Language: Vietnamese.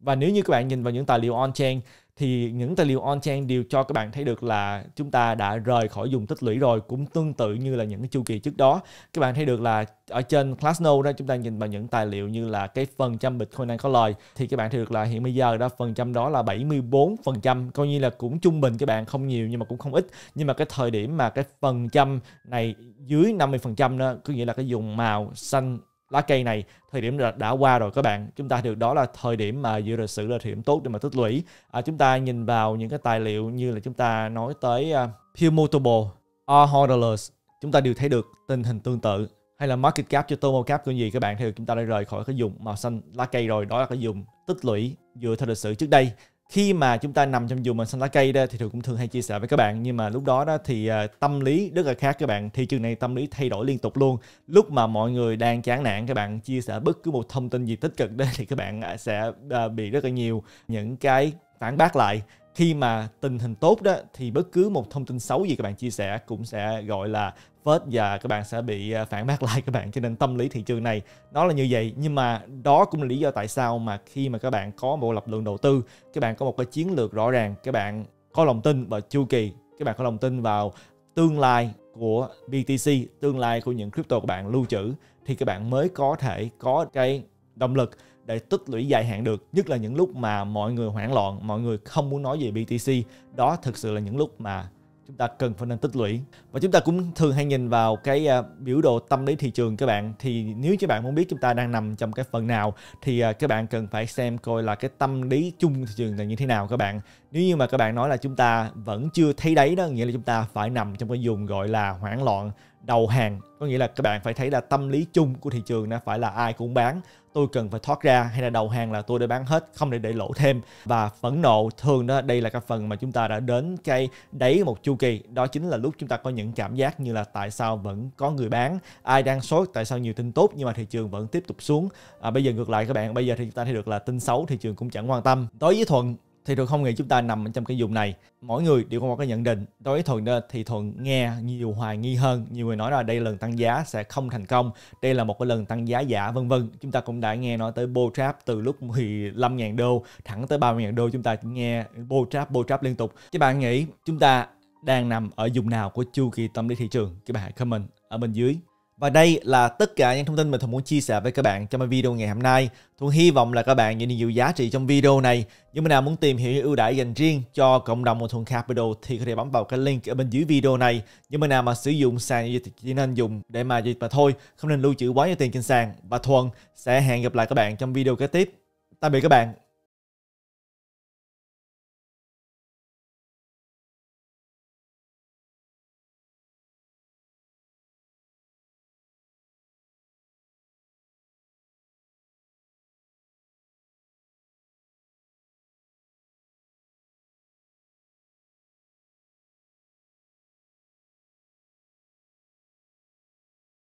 và nếu như các bạn nhìn vào những tài liệu on-chain thì những tài liệu on-chain đều cho các bạn thấy được là chúng ta đã rời khỏi dùng tích lũy rồi cũng tương tự như là những cái chu kỳ trước đó các bạn thấy được là ở trên Glassnode đó chúng ta nhìn vào những tài liệu như là cái phần trăm Bitcoin đang có lời thì các bạn thấy được là hiện bây giờ đó phần trăm đó là 74 phần trăm coi như là cũng trung bình các bạn không nhiều nhưng mà cũng không ít nhưng mà cái thời điểm mà cái phần trăm này dưới 50 phần trăm đó có nghĩa là cái dùng màu xanh lá cây này thời điểm đã, đã qua rồi các bạn chúng ta được đó là thời điểm mà dự lịch sử là thời điểm tốt để mà tích lũy à, chúng ta nhìn vào những cái tài liệu như là chúng ta nói tới uh, à, Pew Multiple, Hodlers chúng ta đều thấy được tình hình tương tự hay là market cap cho tomo cap của gì các bạn thì chúng ta đã rời khỏi cái dùng màu xanh lá cây rồi đó là cái dùng tích lũy dựa theo lịch sử trước đây khi mà chúng ta nằm trong mà xanh lá cây đó thì thường cũng thường hay chia sẻ với các bạn nhưng mà lúc đó đó thì à, tâm lý rất là khác các bạn thị trường này tâm lý thay đổi liên tục luôn lúc mà mọi người đang chán nản các bạn chia sẻ bất cứ một thông tin gì tích cực đó thì các bạn à, sẽ à, bị rất là nhiều những cái phản bác lại khi mà tình hình tốt đó thì bất cứ một thông tin xấu gì các bạn chia sẻ cũng sẽ gọi là vớt và các bạn sẽ bị à, phản bác lại các bạn cho nên tâm lý thị trường này nó là như vậy nhưng mà đó cũng là lý do tại sao mà khi mà các bạn có một lập lượng đầu tư các bạn có một cái chiến lược rõ ràng các bạn có lòng tin vào chu kỳ các bạn có lòng tin vào tương lai của BTC tương lai của những crypto của bạn lưu trữ thì các bạn mới có thể có cái động lực để tích lũy dài hạn được nhất là những lúc mà mọi người hoảng loạn mọi người không muốn nói về BTC đó thực sự là những lúc mà chúng ta cần phải nên tích lũy và chúng ta cũng thường hay nhìn vào cái à, biểu đồ tâm lý thị trường các bạn thì nếu như bạn muốn biết chúng ta đang nằm trong cái phần nào thì à, các bạn cần phải xem coi là cái tâm lý chung thị trường là như thế nào các bạn nếu như mà các bạn nói là chúng ta vẫn chưa thấy đấy đó nghĩa là chúng ta phải nằm trong cái vùng gọi là hoảng loạn đầu hàng có nghĩa là các bạn phải thấy là tâm lý chung của thị trường nó phải là ai cũng bán tôi cần phải thoát ra hay là đầu hàng là tôi đã bán hết không để để lỗ thêm và phẫn nộ thường đó đây là cái phần mà chúng ta đã đến cái đáy một chu kỳ đó chính là lúc chúng ta có những cảm giác như là tại sao vẫn có người bán ai đang sốt tại sao nhiều tin tốt nhưng mà thị trường vẫn tiếp tục xuống à, bây giờ ngược lại các bạn bây giờ thì chúng ta thấy được là tin xấu thị trường cũng chẳng quan tâm đối với thuận thì thuận không nghĩ chúng ta nằm trong cái vùng này mỗi người đều có một cái nhận định đối với thuận đó, thì thuận nghe nhiều hoài nghi hơn nhiều người nói là đây là lần tăng giá sẽ không thành công đây là một cái lần tăng giá giả vân vân chúng ta cũng đã nghe nói tới bull trap từ lúc thì 15.000 đô thẳng tới 30.000 đô chúng ta nghe bull trap bull trap liên tục các bạn nghĩ chúng ta đang nằm ở vùng nào của chu kỳ tâm lý thị trường các bạn hãy comment ở bên dưới và đây là tất cả những thông tin mình Thuận muốn chia sẻ với các bạn trong video ngày hôm nay. Thuận hy vọng là các bạn nhận được nhiều giá trị trong video này. Nếu mà nào muốn tìm hiểu những ưu đãi dành riêng cho cộng đồng của Thuận Capital thì có thể bấm vào cái link ở bên dưới video này. Nếu mà nào mà sử dụng sàn chỉ nên dùng để mà dịch mà thôi, không nên lưu trữ quá nhiều tiền trên sàn. Và Thuận sẽ hẹn gặp lại các bạn trong video kế tiếp. Tạm biệt các bạn.